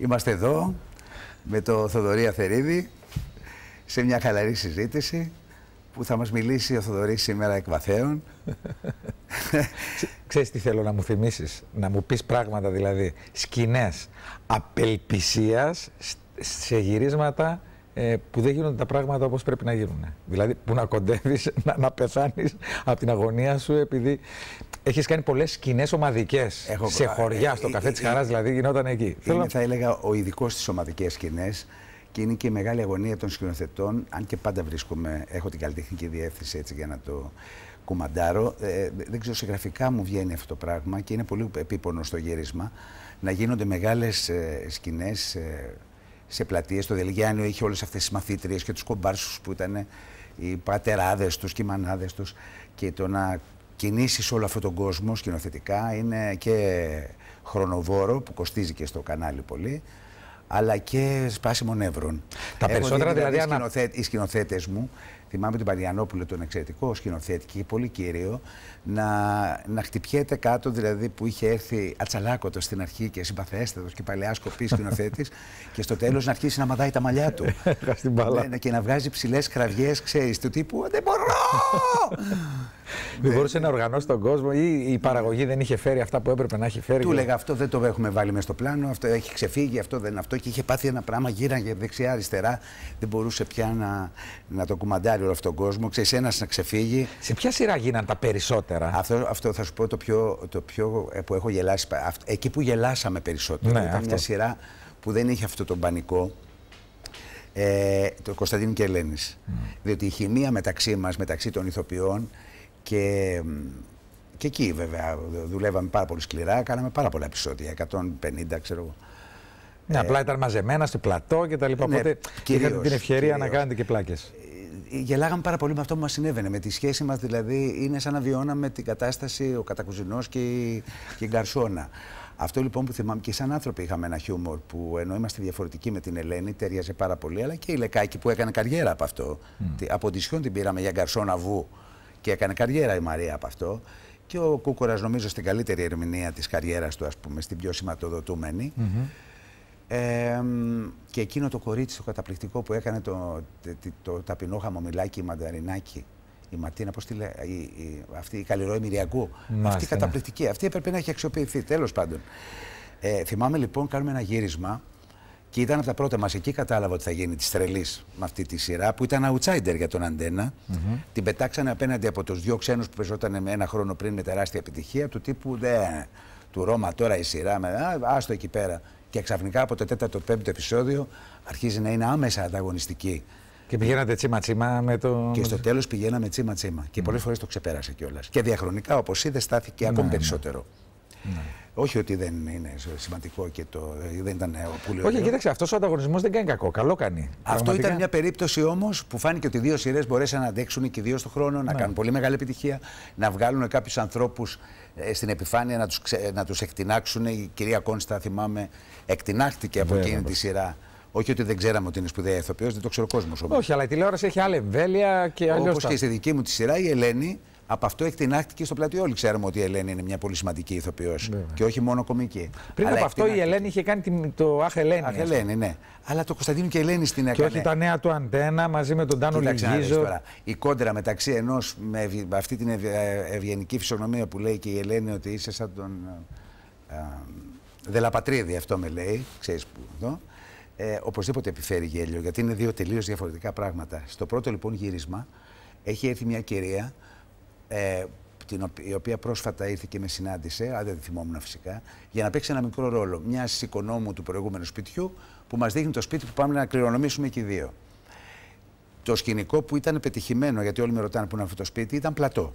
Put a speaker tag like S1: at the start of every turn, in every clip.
S1: Είμαστε εδώ με το Θοδωρή Αθερίδη σε μια χαλαρή συζήτηση που θα μας μιλήσει ο Θοδωρής σήμερα εκ βαθέων. Ξέρεις τι θέλω να μου θυμίσεις, να μου πεις πράγματα δηλαδή, σκηνές απελπισίας σε γυρίσματα ε, που δεν γίνονται τα πράγματα όπως πρέπει να γίνουν. Δηλαδή που να κοντεύεις, να, να πεθάνεις από την αγωνία σου επειδή έχεις κάνει πολλές σκηνές ομαδικές. Σε χωριά, ε, στο ε, καφέ της ε, Χαράς δηλαδή, γινόταν εκεί. Είμαι, θα έλεγα, ο ειδικός στις ομαδικές σκηνές και είναι και η μεγάλη αγωνία των σκηνοθετών. Αν και πάντα βρίσκομαι, έχω την καλλιτεχνική διεύθυνση έτσι για να το κουμαντάρω. δεν ξέρω, σε γραφικά μου βγαίνει αυτό το πράγμα και είναι πολύ επίπονο στο γύρισμα να γίνονται μεγάλες ε, σκηνές. σε πλατείες. Το Δελγιάνιο είχε όλες αυτές τις μαθήτριες και τους κομπάρσους που ήταν οι πατεράδες τους και οι μανάδες τους. Και το να κινήσεις όλο αυτόν τον κόσμο σκηνοθετικά είναι και χρονοβόρο που κοστίζει και στο κανάλι πολύ αλλά και σπάσιμο νεύρων. Τα περισσότερα δηλαδή. δηλαδή οι σκηνοθέτες μου Θυμάμαι τον Παριανόπουλο τον εξαιρετικό σκηνοθέτη και πολύ κύριο, να, να χτυπιέται κάτω, δηλαδή που είχε έρθει ατσαλάκωτος στην αρχή και συμπαθέστατος και παλαιά σκοπής σκηνοθέτης, και στο τέλος να αρχίσει να μαδάει τα μαλλιά του. Ναι, ναι, και να βγάζει ψηλές κραυγές, ξέρεις, του τύπου Δεν μπορώ! Δεν μπορούσε να οργανώσει τον κόσμο ή η παραγωγή δεν είχε φέρει αυτά που έπρεπε να έχει φέρει. Του έλεγα αυτό δεν το έχουμε βάλει μες στο πλάνο, αυτό έχει ξεφύγει, αυτό δεν είναι αυτό. Και είχε πάθει ένα πράγμα, γύραγε δεξιά-αριστερά, δεν μπορούσε πια να, να το κουμαντάρει βγάλει όλο αυτόν τον κόσμο. Ξέρεις, ένας να ξεφύγει. Σε ποια σειρά γίναν τα περισσότερα. Αυτό, αυτό θα σου πω το πιο, το πιο ε, που έχω γελάσει. Εκεί που γελάσαμε περισσότερο. Ναι, ήταν αυτό. μια σειρά που δεν είχε αυτό τον πανικό. Ε, το Κωνσταντίνο και Ελένης. Mm. Διότι η χημεία μεταξύ μας, μεταξύ των ηθοποιών και και εκεί βέβαια δουλεύαμε πάρα πολύ σκληρά, κάναμε πάρα πολλά επεισόδια, 150 ξέρω εγώ. Ναι, απλά ήταν μαζεμένα στο πλατό και τα λοιπά. Ε, ναι, οπότε κυρίως, είχατε την ευκαιρία να κάνετε και πλάκες γελάγαμε πάρα πολύ με αυτό που μας συνέβαινε. Με τη σχέση μας δηλαδή είναι σαν να βιώναμε την κατάσταση ο κατακουζινός και η, και η γκαρσόνα. Αυτό λοιπόν που θυμάμαι και σαν άνθρωποι είχαμε ένα χιούμορ που ενώ είμαστε διαφορετικοί με την Ελένη, ταιριαζε πάρα πολύ, αλλά και η Λεκάκη που έκανε καριέρα από αυτό. Mm. Από τη Σιόν την πήραμε για γκαρσόνα βου και έκανε καριέρα η Μαρία από αυτό. Και ο Κούκορα νομίζω στην καλύτερη ερμηνεία της καριέρας του, ας πούμε, στην πιο σηματοδοτούμενη. Ε, και εκείνο το κορίτσι το καταπληκτικό που έκανε το, το, το ταπεινό χαμομηλάκι, η μανταρινάκι, η Ματίνα, πώς τη λέει, η, αυτή η Καλλιρόη Μυριακού. αυτή η ναι. καταπληκτική. Αυτή έπρεπε να έχει αξιοποιηθεί, τέλος πάντων. Ε, θυμάμαι λοιπόν, κάνουμε ένα γύρισμα και ήταν από τα πρώτα μας. Εκεί κατάλαβα ότι θα γίνει της τρελής με αυτή τη σειρά που ήταν outsider για τον Αντένα. Την πετάξανε απέναντι από τους δύο ξένους που πεζόταν ένα χρόνο πριν με τεράστια επιτυχία του τύπου. Δε, του Ρώμα τώρα η σειρά, α, άστο εκεί πέρα και ξαφνικά από το τέταρτο ο 5 αρχίζει να είναι άμεσα ανταγωνιστική. Και πηγαίνατε τσίμα-τσίμα με το. Και στο τέλος πηγαίναμε τσίμα-τσίμα. Και πολλές φορές το ξεπέρασε κιόλας. Και διαχρονικά, όπως είδε, στάθηκε ναι, ακόμη ναι. περισσότερο. Ναι. Όχι ότι δεν είναι σημαντικό και το, ε, δεν ήταν ε, ο ωραίο. Όχι, κοίταξε, αυτός ο ανταγωνισμός δεν κάνει κακό. Καλό κάνει. Αυτό ήταν μια περίπτωση όμως που φάνηκε ότι δύο σειρές μπορέσαν να αντέξουν και δύο στον χρόνο, να ναι. κάνουν πολύ μεγάλη επιτυχία, να βγάλουν κάποιους ανθρώπους ε, στην επιφάνεια, να τους ξε... τους εκτινάξουν. Η κυρία Κόνστα, θυμάμαι, εκτινάχτηκε από εκείνη τη σειρά. Όχι ότι δεν ξέραμε ότι είναι σπουδαία ηθοποιός, δεν το ξέρω ο κόσμος. Όχι, αλλά η τηλεόραση έχει άλλη εμβέλεια και άλλη Όπω και στη δική μου τη σειρά, η Ελένη από αυτό εκτινάχτηκε στο πλατείο. Όλοι ξέρουμε ότι η Ελένη είναι μια πολύ σημαντική ηθοποιός ναι, ναι. και όχι μόνο κομική. Πριν από αυτό η Ελένη είχε κάνει το Αχ Ελένη. Αχ Ελένη, ναι. Αλλά το Κωνσταντίνο και η Ελένη στην έκανε. Και όχι τα νέα του αντένα μαζί με τον Τάνο Τώρα. Η κόντρα μεταξύ ενός με αυτή την ευγενική φυσιογνωμία που λέει και η Ελένη ότι είσαι σαν τον. Ε, ε, Δελαπατρίδη αυτό με λέει, ξέρεις που εδώ. Ε, οπωσδήποτε επιφέρει γέλιο, γιατί είναι δύο τελείως διαφορετικά πράγματα. Στο πρώτο λοιπόν γύρισμα έχει έρθει μια κυρία ε, την, η οποία πρόσφατα ήρθε και με συνάντησε, αν δεν θυμόμουν φυσικά, για να παίξει ένα μικρό ρόλο μιας οικονόμου του προηγούμενου σπιτιού που μας δείχνει το σπίτι που πάμε να κληρονομήσουμε και οι δύο. Το σκηνικό που ήταν πετυχημένο, γιατί όλοι με ρωτάνε που είναι αυτό το σπίτι, ήταν πλατό.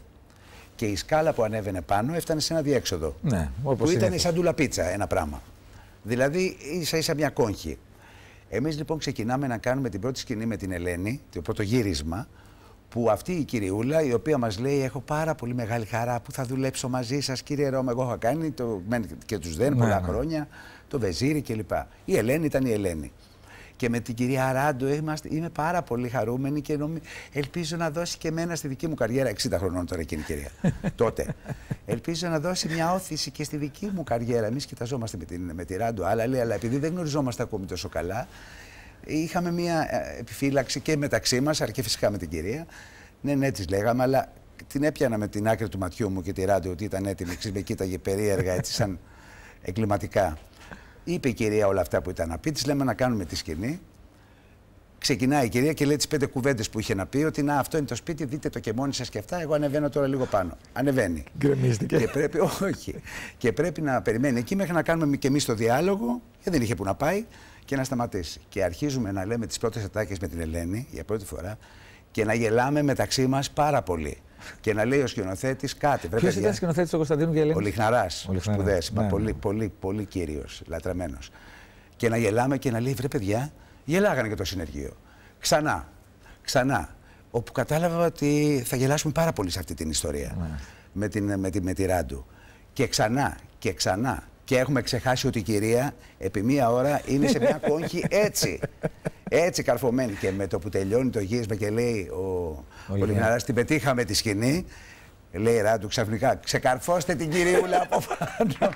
S1: Και η σκάλα που ανέβαινε πάνω έφτανε σε ένα διέξοδο. Ναι, όπως που ήταν σαν ντουλαπίτσα ένα πράγμα. Δηλαδή ίσα ίσα μια κόγχη. Εμείς λοιπόν ξεκινάμε να κάνουμε την πρώτη σκηνή με την Ελένη, το πρώτο γύρισμα, που αυτή η κυριούλα η οποία μας λέει έχω πάρα πολύ μεγάλη χαρά που θα δουλέψω μαζί σας κύριε Ρώμα εγώ έχω κάνει το, και τους δεν ναι, πολλά ναι. χρόνια το Βεζίρι κλπ. Η Ελένη ήταν η Ελένη. Και με την κυρία Ράντο είμαστε, είμαι πάρα πολύ χαρούμενη και νομι... ελπίζω να δώσει και εμένα στη δική μου καριέρα. 60 χρονών τώρα εκείνη η κυρία. τότε. Ελπίζω να δώσει μια όθηση και στη δική μου καριέρα. Εμείς κοιταζόμαστε με, την, με τη Ράντο, αλλά λέει, αλλά επειδή δεν γνωριζόμαστε ακόμη τόσο καλά, Είχαμε μία ε, επιφύλαξη και μεταξύ μας, αρκεί φυσικά με την κυρία. Ναι, ναι, της λέγαμε, αλλά την έπιανα με την άκρη του ματιού μου και τη ράντιο ότι ήταν έτοιμη. Ξέρετε, κοίταγε περίεργα, έτσι σαν εγκληματικά. Είπε η κυρία όλα αυτά που ήταν να πει, της λέμε να κάνουμε τη σκηνή. Ξεκινάει η κυρία και λέει τις πέντε κουβέντες που είχε να πει: Ότι να, αυτό είναι το σπίτι, δείτε το και μόνοι σας και αυτά. Εγώ ανεβαίνω τώρα λίγο πάνω. Ανεβαίνει. Γκρεμίστηκε. Και πρέπει, όχι. Και πρέπει να περιμένει εκεί μέχρι να κάνουμε και εμείς το διάλογο. Και δεν είχε που να πάει και να σταματήσει. Και αρχίζουμε να λέμε τις πρώτες ατάκες με την Ελένη για πρώτη φορά και να γελάμε μεταξύ μας πάρα πολύ. Και να λέει ο σκηνοθέτης κάτι. Ποιο ήταν ο σκηνοθέτη του Κωνσταντίνου Γελένη. Ο Λιχναράς. Σπουδές. Ναι, ναι, πολύ, πολύ, πολύ κύριος, λατρεμένος. Και να γελάμε και να λέει, βρε παιδιά, γελάγανε και το συνεργείο. Ξανά. Ξανά. Όπου κατάλαβα ότι θα γελάσουμε πάρα πολύ σε αυτή την ιστορία. Ναι. Με, την, με, τη, με τη Ράντου. Και ξανά και ξανά και έχουμε ξεχάσει ότι η κυρία επί μία ώρα είναι σε μια κόγχη έτσι. Έτσι καρφωμένη. Και με το που τελειώνει το γύρισμα και λέει ο, ο, την πετύχαμε τη σκηνή, λέει Ράντου ξαφνικά, ξεκαρφώστε την κυριούλα από πάνω.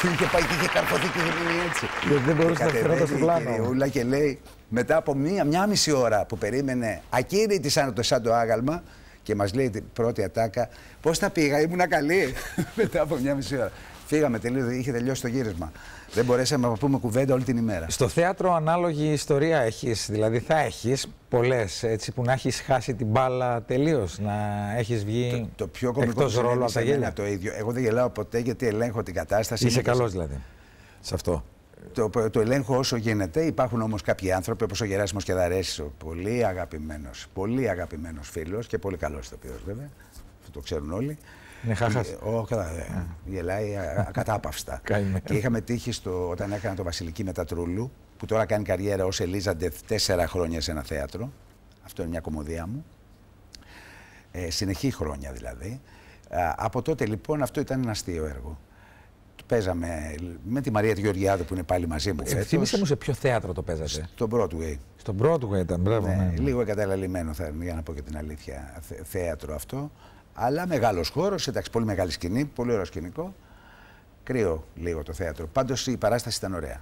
S1: Την είχε πάει και είχε καρφωθεί και είχε έτσι. Δεν μπορούσε να φτιάξει στο πλάνο. Η κυριούλα και λέει, μετά από μία, μια μισή ώρα που περίμενε ακίνητη σαν το, σαν άγαλμα, και μας λέει την πρώτη ατάκα, πώς τα πήγα, ήμουν καλή μετά από μια μισή ώρα. Φύγαμε, τελείω, είχε τελειώσει το γύρισμα. Δεν μπορέσαμε να πούμε κουβέντα όλη την ημέρα. Στο θέατρο, ανάλογη ιστορία έχεις. Δηλαδή, θα έχεις πολλές έτσι που να έχεις χάσει την μπάλα τελείως. Να έχεις βγει το, το πιο κομικό ρόλο από τα Το ίδιο. Εγώ δεν γελάω ποτέ γιατί ελέγχω την κατάσταση. Είσαι καλό δηλαδή σε αυτό. Το, το ελέγχω όσο γίνεται. Υπάρχουν όμως κάποιοι άνθρωποι, όπως ο Γεράσιμος Κεδαρέσης, πολύ αγαπημένος, πολύ αγαπημένος φίλος και πολύ καλός το οποίο βέβαια το ξέρουν όλοι. Ναι, χάχα. Ε, ο, καλά, ε, Γελάει ακατάπαυστα. και είχαμε τύχει στο, όταν έκανα το Βασιλική Μετατρούλου, που τώρα κάνει καριέρα ως Ελίζαντεθ τέσσερα χρόνια σε ένα θέατρο. Αυτό είναι μια κομμωδία μου. Ε, συνεχή χρόνια δηλαδή. από τότε λοιπόν αυτό ήταν ένα αστείο έργο. Παίζαμε με τη Μαρία που είναι πάλι μαζί μου. Θύμησε μου σε ποιο θέατρο το παίζατε. Στον Broadway. Στον Broadway ήταν, μπράβο. Ναι, ναι. Λίγο εγκαταλαλειμμένο θα είναι, για να πω και την αλήθεια, θέατρο αυτό. Αλλά μεγάλος χώρος, εντάξει, πολύ μεγάλη σκηνή, πολύ ωραίο σκηνικό. Κρύο λίγο το θέατρο. Πάντως η παράσταση ήταν ωραία.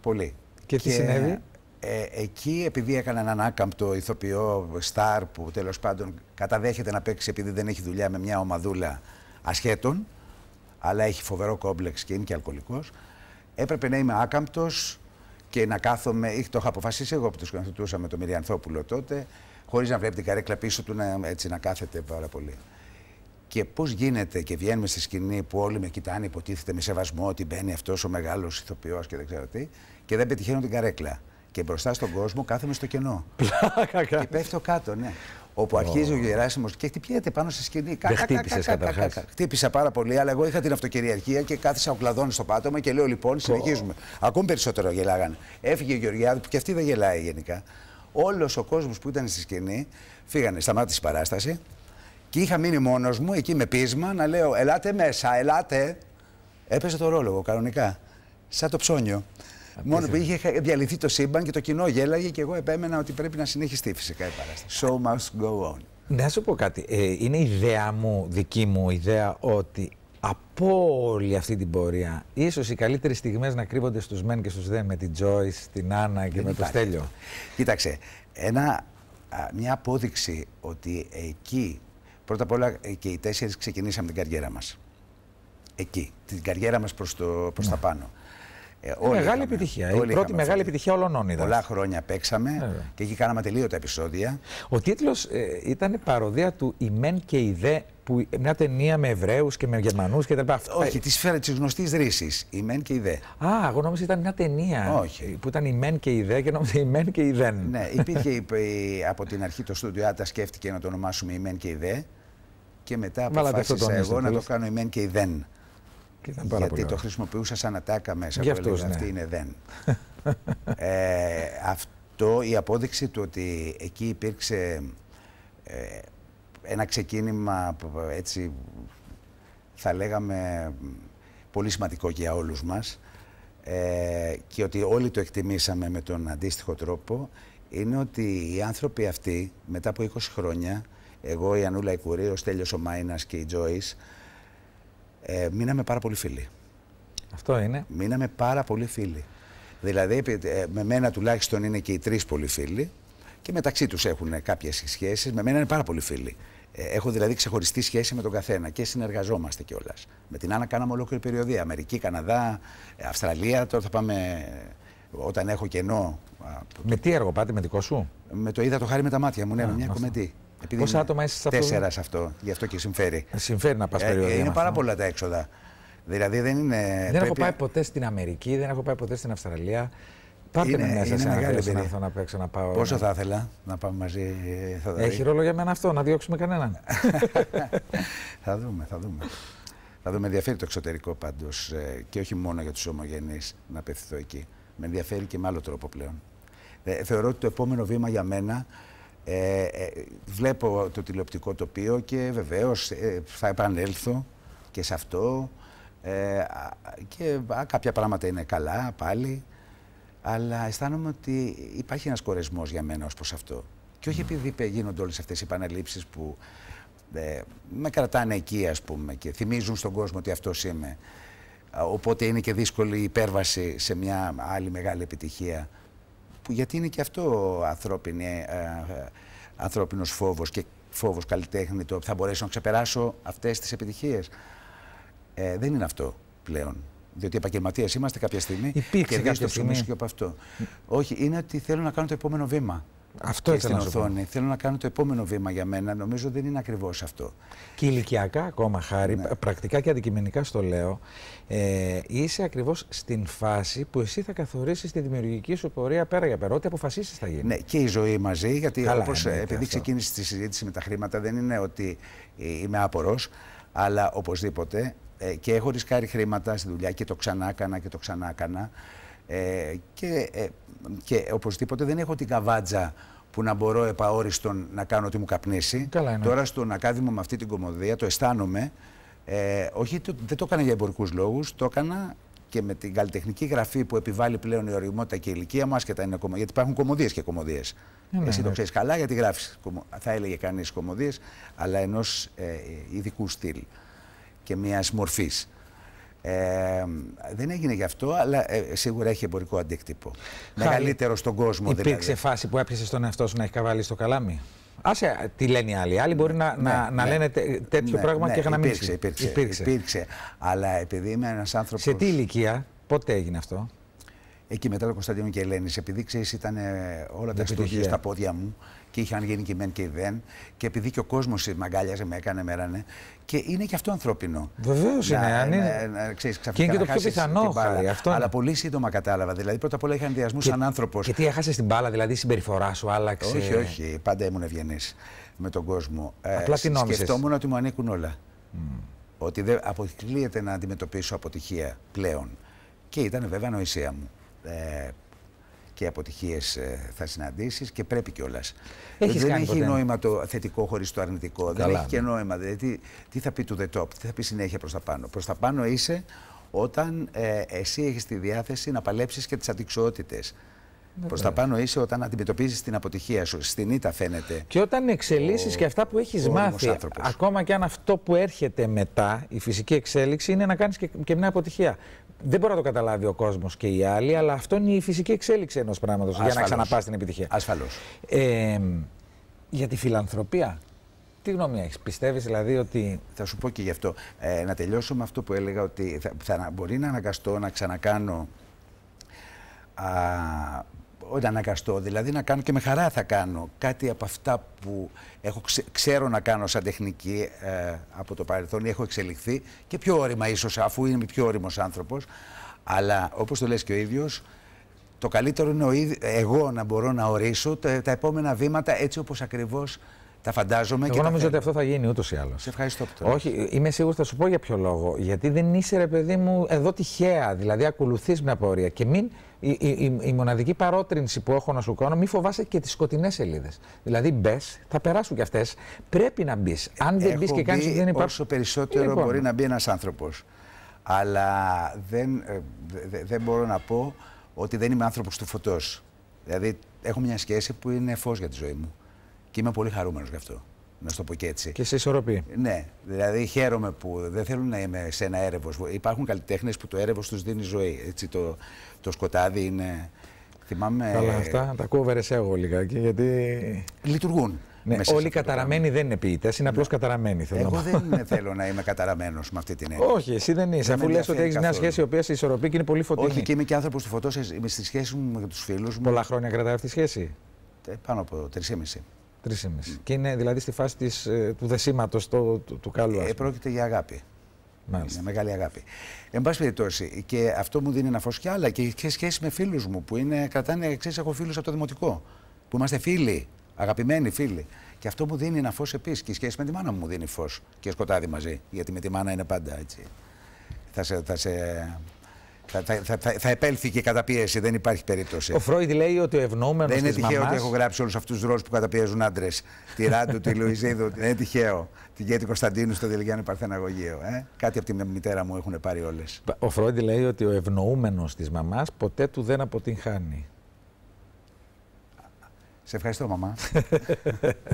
S1: Πολύ. Και τι και, συνέβη. Ε, εκεί, επειδή έκανα έναν άκαμπτο ηθοποιό, στάρ που τέλος πάντων καταδέχεται να παίξει επειδή δεν έχει δουλειά με μια ομαδούλα ασχέτων, αλλά έχει φοβερό κόμπλεξ και είναι και αλκοολικός, έπρεπε να είμαι άκαμπτος και να κάθομαι. Το είχα αποφασίσει εγώ που το σκηνοθετούσα με τον Μυριανθόπουλο τότε χωρίς να βλέπει την καρέκλα πίσω του να, έτσι, να κάθεται πάρα πολύ. Και πώς γίνεται και βγαίνουμε στη σκηνή που όλοι με κοιτάνε, υποτίθεται με σεβασμό ότι μπαίνει αυτός ο μεγάλος ηθοποιός και δεν ξέρω τι, και δεν πετυχαίνω την καρέκλα. Και μπροστά στον κόσμο κάθομαι στο κενό. Πλάκα, Και πέφτω κάτω, ναι. Όπου αρχίζει ο Γεράσιμος και χτυπιέται πάνω στη σκηνή. Δεν χτύπησε καταρχά. Χτύπησα πάρα πολύ, αλλά εγώ είχα την αυτοκυριαρχία και κάθισα ο κλαδόν στο πάτωμα και λέω λοιπόν, συνεχίζουμε. Oh. Ακόμη περισσότερο γελάγανε. Έφυγε ο Γεωργιάδη που και αυτή δεν γελάει γενικά όλος ο κόσμος που ήταν στη σκηνή φύγανε, σταμάτησε η παράσταση και είχα μείνει μόνος μου εκεί με πείσμα να λέω: Ελάτε μέσα, ελάτε. έπεσε το ρόλο κανονικά. Σαν το ψώνιο. Μόνο που είχε διαλυθεί το σύμπαν και το κοινό γέλαγε και εγώ επέμενα ότι πρέπει να συνεχιστεί φυσικά η παράσταση. So must go on. Να σου πω κάτι. Ε, είναι ιδέα μου, δική μου ιδέα, ότι από όλη αυτή την πορεία, ίσως οι καλύτερες στιγμές να κρύβονται στους μεν και στους δε με την Τζόις, την Άννα και ε, με το Στέλιο. Κοίταξε, ένα, μια απόδειξη ότι εκεί, πρώτα απ' όλα ε, και οι τέσσερις ξεκινήσαμε την καριέρα μας. Εκεί, την καριέρα μας προς, τα ναι. πάνω. Ε, ε, μεγάλη επιτυχία. Όλοι η πρώτη μεγάλη επιτυχία όλων όνειδων. Πολλά χρόνια παίξαμε και εκεί κάναμε τελείωτα επεισόδια. Ο τίτλος ε, ήταν παροδία του Η Μεν και η Δε, που μια ταινία με Εβραίους και με Γερμανούς κτλ. Όχι, τη ε, σφαίρα της γνωστής ρίσης. Η Μεν και η Δε. Α, εγώ νόμιζα ήταν μια ταινία. Όχι. Που ήταν η Μεν και η Δε και νόμιζα η Μεν και η Δεν. Ναι, υπήρχε από την αρχή το στούντιο Άτας σκέφτηκε να το ονομάσουμε η Μεν και η Δε. Και μετά αποφάσισα εγώ να το κάνω η Μεν και η Δεν γιατί το χρησιμοποιούσα σαν ατάκα μέσα. Γι' ναι. Αυτή είναι δεν. ε, αυτό η απόδειξη του ότι εκεί υπήρξε ε, ένα ξεκίνημα έτσι θα λέγαμε πολύ σημαντικό για όλους μας ε, και ότι όλοι το εκτιμήσαμε με τον αντίστοιχο τρόπο είναι ότι οι άνθρωποι αυτοί μετά από 20 χρόνια εγώ, η Ανούλα Ικουρή, ο Στέλιος ο Μάινας και η Τζόης ε, μείναμε πάρα πολύ φίλοι. Αυτό είναι. Μείναμε πάρα πολύ φίλοι. Δηλαδή, ε, με μένα τουλάχιστον είναι και οι τρεις πολύ φίλοι και μεταξύ τους έχουν κάποιες σχέσει. Με μένα είναι πάρα πολύ φίλοι. Ε, έχω δηλαδή ξεχωριστή σχέση με τον καθένα και συνεργαζόμαστε κιόλας. Με την Άννα κάναμε ολόκληρη περιοδία. Αμερική, Καναδά, ε, Αυστραλία. Τώρα θα πάμε όταν έχω κενό. Με τι έργο πάτε, με δικό σου. Με το είδα το χάρη με τα μάτια μου, ναι, με μια κομμετή. Επειδή Πόσα άτομα είσαι σε αυτό. Τέσσερα σε αυτό. Γι' αυτό και συμφέρει. Ε, συμφέρει να πας ε, ε Είναι πάρα ε. πολλά τα έξοδα. Δηλαδή δεν είναι. Δεν έχω πάει ποτέ στην Αμερική, δεν έχω πάει ποτέ στην Αυστραλία.
S2: Πάτε είναι, με μέσα σε μεγάλη να έρθω
S1: να παίξω να πάω. Πόσο θα ήθελα να πάμε μαζί, θα Έχει ρόλο για μένα αυτό, να διώξουμε κανέναν. θα δούμε, θα δούμε. θα δούμε. Ενδιαφέρει το εξωτερικό πάντως και όχι μόνο για τους ομογενείς να απευθυνθώ εκεί. Με ενδιαφέρει και με άλλο τρόπο πλέον. θεωρώ ότι το επόμενο βήμα για μένα ε, ε, βλέπω το τηλεοπτικό τοπίο και βεβαίως ε, θα επανέλθω και σε αυτό. Ε, και α, κάποια πράγματα είναι καλά πάλι, αλλά αισθάνομαι ότι υπάρχει ένας κορεσμός για μένα ως προς αυτό. Και όχι επειδή γίνονται όλες αυτές οι επαναλήψεις που με κρατάνε εκεί ας πούμε και θυμίζουν στον κόσμο ότι αυτός είμαι. Οπότε είναι και δύσκολη η υπέρβαση σε μια άλλη μεγάλη επιτυχία γιατί είναι και αυτό ανθρώπινη, ε, ε, ανθρώπινος φόβος και φόβος καλλιτέχνη το θα μπορέσω να ξεπεράσω αυτές τις επιτυχίες. Ε, δεν είναι αυτό πλέον. Διότι επαγγελματίες είμαστε κάποια στιγμή Υπήρξε και κάποια στιγμή. αυτό. Όχι, είναι ότι θέλω να κάνω το επόμενο βήμα. Αυτό και στην οθόνη. Θέλω να κάνω το επόμενο βήμα για μένα. Νομίζω δεν είναι ακριβώς αυτό. Και ηλικιακά ακόμα, Χάρη, ναι. πρακτικά και αντικειμενικά στο λέω, ε, είσαι ακριβώς στην φάση που εσύ θα καθορίσεις τη δημιουργική σου πορεία πέρα για πέρα. Ό,τι αποφασίσεις θα γίνει. Ναι, και η ζωή μαζί, γιατί όπω ε, επειδή ξεκίνησε τη συζήτηση με τα χρήματα, δεν είναι ότι ε, είμαι άπορος, αλλά οπωσδήποτε. Ε, και έχω ρισκάρει χρήματα στη δουλειά και το ξανά έκανα και το ξανά ε, και, ε, και οπωσδήποτε δεν έχω την καβάτζα που να μπορώ επαόριστον να κάνω ότι μου καπνίσει. Καλά είναι. Τώρα στον Ακάδημο με αυτή την κομμωδία το αισθάνομαι. Ε, όχι, το, δεν το έκανα για εμπορικούς λόγους, το έκανα και με την καλλιτεχνική γραφή που επιβάλλει πλέον η οριμότητα και η ηλικία μου, άσχετα είναι κομμωδίε. Γιατί υπάρχουν κομμωδίες και κομμωδίες. Ναι, ναι, Εσύ το ναι. ξέρεις καλά, γιατί γράφεις, θα έλεγε κανείς κομμωδίες, αλλά ενός ε, ε, ειδικού στυλ και μιας μορφής. Ε, δεν έγινε γι' αυτό, αλλά ε, σίγουρα έχει εμπορικό αντίκτυπο. Χάλη. Μεγαλύτερο στον κόσμο Υπήρξε δηλαδή. Υπήρξε φάση που έπιασε στον εαυτό σου να έχεις καβάλει στο καλάμι. Άσε τι λένε οι άλλοι. Άλλοι μπορεί να, ναι, να, ναι. να λένε τέτοιο ναι, πράγμα ναι, και να μην υπήρξε, υπήρξε, υπήρξε. υπήρξε. Αλλά επειδή είμαι ένας άνθρωπος. Σε τι ηλικία, πότε έγινε αυτό. Εκεί μετά το Κωνσταντίνο και Ελένη, επειδή ξέρεις, ήταν ε, όλα τα στοιχεία στα πόδια μου και είχαν γίνει και μεν και δεν. Και επειδή και ο κόσμος με αγκάλιαζε, με έκανε, με έρανε. Και είναι και αυτό ανθρώπινο. Βεβαίως είναι. Αν είναι... Να, ξέρεις, και είναι και το πιο πιθανό. Χάρη, αυτό Αλλά πολύ σύντομα κατάλαβα. Δηλαδή, πρώτα απ' όλα είχαν διασμού σαν άνθρωπος. Και τι έχασες την μπάλα, δηλαδή η συμπεριφορά σου άλλαξε. Όχι, όχι. Πάντα ήμουν ευγενής με τον κόσμο. Ε, Απλά την νόμιζε. Σκεφτόμουν ότι μου ανήκουν όλα. Ότι δεν αποκλείεται να αντιμετωπίσω αποτυχία πλέον. Και ήταν βέβαια νοησία μου. Ε, και αποτυχίες ε, θα συναντήσεις και πρέπει κιόλας. Δεν έχει ποτέ. νόημα το θετικό χωρίς το αρνητικό. Δεν έχει και ναι. νόημα. Δηλαδή, τι θα πει του the top, τι θα πει συνέχεια προς τα πάνω. Προς τα πάνω είσαι όταν ε, εσύ έχεις τη διάθεση να παλέψεις και τις αντικσότητες. Προς τα πάνω είσαι όταν αντιμετωπίζεις την αποτυχία σου. Στην ήττα φαίνεται. Και όταν εξελίσσεις και αυτά που έχεις μάθει, ακόμα και αν αυτό που έρχεται μετά, η φυσική εξέλιξη, είναι να κάνεις και, και μια αποτυχία δεν μπορεί να το καταλάβει ο κόσμος και οι άλλοι, αλλά αυτό είναι η φυσική εξέλιξη ενός πράγματος για να ξαναπάς την επιτυχία. Ασφαλώς. για τη φιλανθρωπία, τι γνώμη έχεις, πιστεύεις δηλαδή ότι. Θα σου πω και γι' αυτό. Ε, να τελειώσω με αυτό που έλεγα, ότι θα, θα μπορεί να αναγκαστώ να ξανακάνω α, όχι αναγκαστώ, δηλαδή να κάνω και με χαρά θα κάνω κάτι από αυτά που έχω, ξέρω να κάνω σαν τεχνική ε, από το παρελθόν, ή έχω εξελιχθεί και πιο όρημα ίσως αφού είμαι πιο όρημος άνθρωπος, αλλά όπως το λες και ο ίδιος, το καλύτερο είναι ο εγώ να μπορώ να ορίσω τα, τα επόμενα βήματα έτσι όπως ακριβώς τα φαντάζομαι Εγώ και. Εγώ νομίζω ότι αυτό θα γίνει ούτως ή άλλως. Σε ευχαριστώ που το Όχι, είμαι σίγουρος θα σου πω για ποιο λόγο. Γιατί δεν είσαι, ρε παιδί μου, εδώ τυχαία. Δηλαδή, ακολουθείς μια πορεία. Και μην. Η, μοναδική παρότρινση που έχω να σου κάνω, μην φοβάσαι και τις σκοτεινές σελίδες. Δηλαδή, μπες, θα περάσουν κι αυτές. Πρέπει να μπεις. Αν δεν μπεις και κάνεις. Δεν υπάρχει. Όσο περισσότερο λοιπόν. μπορεί να μπει ένας άνθρωπος. Αλλά δεν, ε, δεν μπορώ να πω ότι δεν είμαι άνθρωπος του φωτός. Δηλαδή, έχω μια σχέση που είναι φως για τη ζωή μου. Και είμαι πολύ χαρούμενος γι' αυτό. Να στο πω και έτσι. Και σε ισορροπή. Ναι. Δηλαδή χαίρομαι που δεν θέλω να είμαι σε ένα έρευος. Υπάρχουν καλλιτέχνες που το έρευος τους δίνει ζωή. Έτσι, το, το σκοτάδι είναι. Θυμάμαι. Καλά, αυτά τα ακούω εγώ λίγα. Γιατί... Λειτουργούν. Ναι, όλοι οι καταραμένοι δεν είναι ποιητές, είναι απλώς ναι. καταραμένοι. Θέλω Εγώ δεν θέλω να είμαι καταραμένος με αυτή την έννοια. Όχι, εσύ δεν είσαι. Αφού λες ότι έχεις μια σχέση η οποία σε ισορροπεί και είναι πολύ φωτεινή. Όχι, και είμαι και άνθρωπος του φωτό. Είμαι στη σχέση μου με τους φίλους μου. Πολλά χρόνια κρατάει αυτή τη σχέση. Ε, πάνω από 3,5. Τρεις Και είναι δηλαδή στη φάση της, ε, του δεσίματος, του, του, του κάλου. Ε, πρόκειται για αγάπη. Μάλιστα. μεγάλη αγάπη. Εν πάση περιπτώσει, και αυτό μου δίνει ένα φως και άλλα. Και έχει σχέση με φίλους μου που είναι, κρατάνε, ξέρεις, έχω φίλους από το δημοτικό. Που είμαστε φίλοι, αγαπημένοι φίλοι. Και αυτό μου δίνει ένα φως επίσης. Και η σχέση με τη μάνα μου μου δίνει φως και σκοτάδι μαζί. Γιατί με τη μάνα είναι πάντα έτσι. Θα σε, θα σε θα, θα, θα, θα επέλθει και καταπίεση, δεν υπάρχει περίπτωση. Ο Φρόιντ λέει ότι ο ευνόμενος. Δεν είναι τυχαίο ότι έχω γράψει όλους αυτούς τους ρόλους που καταπιέζουν άντρες. Τη Ράντου, τη Λουιζίδου. Δεν είναι τυχαίο. Την Γέτη Κωνσταντίνου στο Δελγιάννη Παρθεναγωγείο. Ε? Κάτι από τη μητέρα μου έχουν πάρει όλες. Ο Φρόιντ λέει ότι ο ευνοούμενος της μαμάς ποτέ του δεν αποτυγχάνει. Σε ευχαριστώ, μαμά.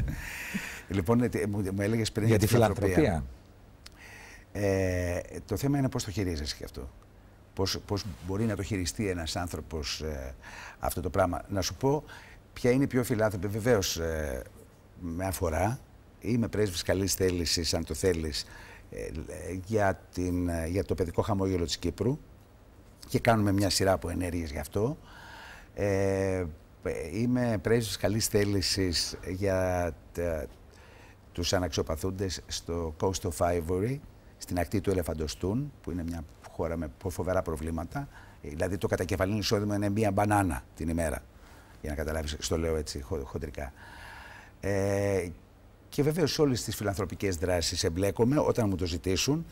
S1: λοιπόν, ε, μου έλεγες πριν για τη φιλανθρωπία. Ε, το θέμα είναι πώς το χειρίζεσαι και αυτό πώς, πώς μπορεί να το χειριστεί ένας άνθρωπος ε, αυτό το πράγμα. Να σου πω ποια είναι η πιο φιλάνθρωπη. Βεβαίως ε, με αφορά, είμαι πρέσβης καλής θέλησης, αν το θέλεις, ε, για, την, για το παιδικό χαμόγελο της Κύπρου και κάνουμε μια σειρά από ενέργειες γι' αυτό. είμαι πρέσβης καλής θέλησης για τα, τους αναξιοπαθούντες στο Coast of Ivory, στην ακτή του Ελεφαντοστούν, που είναι μια χώρα με φοβερά προβλήματα. Ε, δηλαδή το κατακεφαλήν εισόδημα είναι μία μπανάνα την ημέρα. Για να καταλάβεις, στο λέω έτσι χοντρικά. Ε, και σε όλες τις φιλανθρωπικές δράσεις εμπλέκομαι όταν μου το ζητήσουν.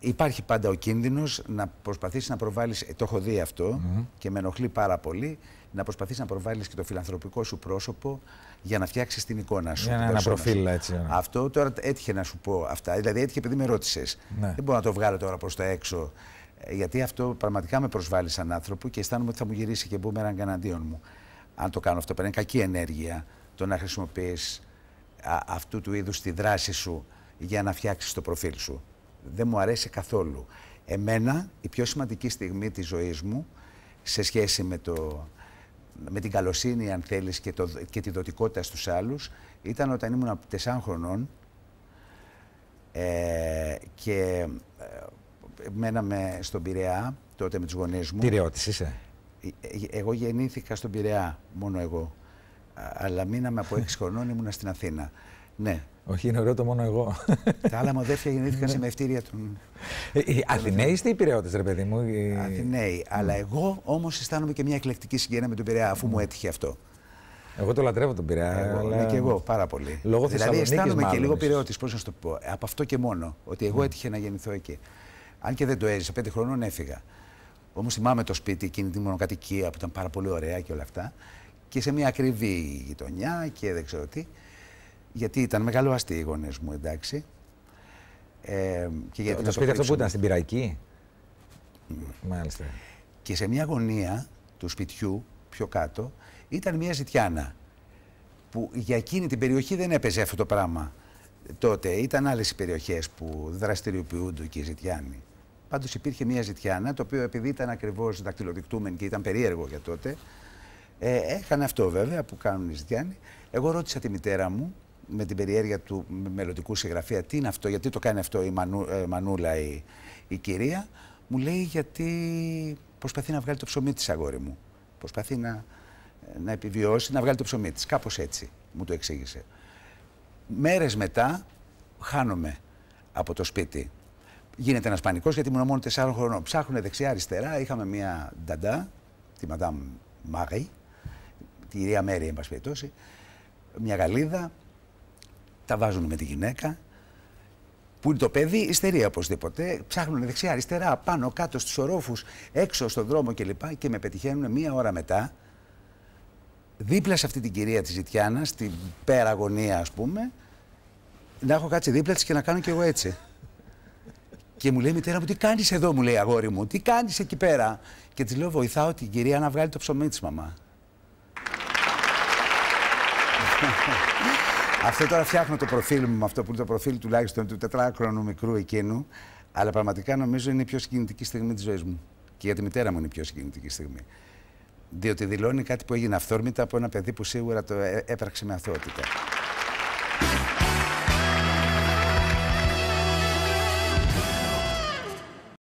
S1: Υπάρχει πάντα ο κίνδυνος να προσπαθήσεις να προβάλλεις. Ε, το έχω δει αυτό και με ενοχλεί πάρα πολύ. Να προσπαθήσεις να προβάλλεις και το φιλανθρωπικό σου πρόσωπο για να φτιάξεις την εικόνα σου. Για ένα προφίλ, έτσι. Αυτό τώρα έτυχε να σου πω αυτά. Δηλαδή έτυχε επειδή με ρώτησες. Ναι. Δεν μπορώ να το βγάλω τώρα προς τα έξω. Ε, γιατί αυτό πραγματικά με προσβάλλει σαν άνθρωπο και αισθάνομαι ότι θα μου γυρίσει και μπούμεραν καναντίον μου. Αν το κάνω αυτό, παίρνει κακή ενέργεια το να χρησιμοποιείς αυτού του είδους τη δράση σου για να φτιάξεις το προφίλ σου δεν μου αρέσει καθόλου. Εμένα η πιο σημαντική στιγμή της ζωής μου σε σχέση με, το, με την καλοσύνη αν θέλεις και, το, και τη δοτικότητα στους άλλους ήταν όταν ήμουν από 4 χρονών ε, και ε, μέναμε στον Πειραιά τότε με τους γονείς μου. Πειραιώτης είσαι. Ε, ε, εγώ γεννήθηκα στον Πειραιά, μόνο εγώ. Αλλά μείναμε από 6 χρονών, ήμουνα στην Αθήνα. Ναι, όχι, είναι ωραίο το μόνο εγώ. Τα άλλα μοδέφια γεννήθηκαν ναι. σε μευτήρια των. Ε, ε, Αθηναίοι είστε ή Πειραιώτε, ρε παιδί μου. Αθηναίοι. Αλλά ναι. εγώ όμως αισθάνομαι και μια εκλεκτική συγγένεια με τον Πειραιά, αφού μου ναι. έτυχε αυτό. Εγώ το λατρεύω τον Πειραιά. Εγώ, αλλά... Ναι, και εγώ πάρα πολύ. Λόγω δηλαδή, αισθάνομαι μάλλον, και λίγο Πειραιώτη, πώς να σου το πω. Από αυτό και μόνο. Ότι εγώ έτυχε να γεννηθώ εκεί. Αν και δεν το έζησα, πέντε χρονών έφυγα. Όμως θυμάμαι το σπίτι, εκείνη την μονοκατοικία που ήταν πάρα πολύ ωραία και όλα αυτά. Και σε μια ακριβή γειτονιά και δεν ξέρω τι γιατί ήταν μεγάλο αστείο οι μου, εντάξει. Ε, και γιατί το, το σπίτι αυτό που ήταν, στην Πυραϊκή. Μάλιστα. Και σε μια γωνία του σπιτιού, πιο κάτω, ήταν μια ζητιάνα. Που για εκείνη την περιοχή δεν έπαιζε αυτό το πράγμα τότε. Ήταν άλλες οι περιοχές που δραστηριοποιούνται και οι ζητιάνοι. Πάντως υπήρχε μια ζητιάνα, το οποίο επειδή ήταν ακριβώς δακτυλοδεικτούμενη και ήταν περίεργο για τότε. Ε, έκανε αυτό βέβαια που κάνουν οι ζητιάνοι. Εγώ ρώτησα τη μητέρα μου με την περιέργεια του μελλοντικού συγγραφέα τι είναι αυτό, γιατί το κάνει αυτό η Μανού, ε, Μανούλα η, η κυρία μου λέει γιατί προσπαθεί να βγάλει το ψωμί της αγόρι μου προσπαθεί να, να επιβιώσει, να βγάλει το ψωμί της κάπως έτσι μου το εξήγησε μέρες μετά χάνομαι από το σπίτι γίνεται ένας πανικός γιατί ήμουν μόνο τεσσάρων χρονών ψάχνουν δεξιά-αριστερά, είχαμε μια νταντά τη μαντά Marie, τη κυρία Μέρη, εν πάση μια Γαλλίδα, τα βάζουν με τη γυναίκα. Που είναι το παιδί, ιστερεί οπωσδήποτε. Ψάχνουν δεξιά, αριστερά, πάνω, κάτω, στους ορόφους, έξω, στον δρόμο κλπ. Και, με πετυχαίνουν μία ώρα μετά, δίπλα σε αυτή την κυρία της Ζητιάνας, στην πέρα γωνία, ας πούμε, να έχω κάτσει δίπλα της και να κάνω κι εγώ έτσι. Και μου λέει η μητέρα μου, τι κάνεις εδώ, μου λέει αγόρι μου, τι κάνεις εκεί πέρα. Και της λέω, βοηθάω την κυρία να βγάλει το ψωμί της, μαμά. Αυτό τώρα φτιάχνω το προφίλ μου με αυτό που είναι το προφίλ τουλάχιστον του τετράχρονου μικρού εκείνου. Αλλά πραγματικά νομίζω είναι η πιο συγκινητική στιγμή της ζωής μου. Και για τη μητέρα μου είναι η πιο συγκινητική στιγμή. Διότι δηλώνει κάτι που έγινε αυθόρμητα από ένα παιδί που σίγουρα το έπραξε με αθότητα.